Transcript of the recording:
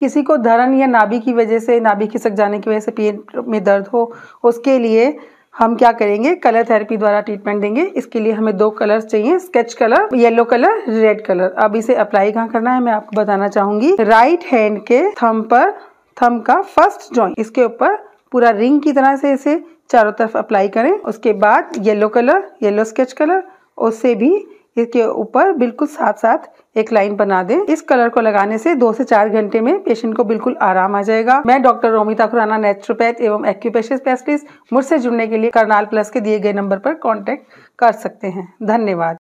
किसी को धरन या नाभि की वजह से नाभि खिसक जाने की वजह से पेट में दर्द हो उसके लिए हम क्या करेंगे कलर थेरेपी द्वारा ट्रीटमेंट देंगे इसके लिए हमें दो कलर्स चाहिए sketch colour yellow colour red colour अब इसे अप्लाई कहाँ करना है मैं आपको बताना चाहूंगी राइट हैंड के थम पर थम का फर्स्ट जॉइंट इसके ऊपर पूरा रिंग की तरह से इसे चारों तरफ अप्लाई करें उसके बाद yellow colour yellow sketch colour उससे भी इसके ऊपर बिल्कुल साथ साथ एक लाइन बना दें इस कलर को लगाने से दो से चार घंटे में पेशेंट को बिल्कुल आराम आ जाएगा मैं डॉक्टर रोमिता खुराना नेचुरोपैथ एवं एक्यूपेशर स्पेशलिस्ट मुझसे जुड़ने के लिए करनाल प्लस के दिए गए नंबर पर कॉन्टेक्ट कर सकते हैं धन्यवाद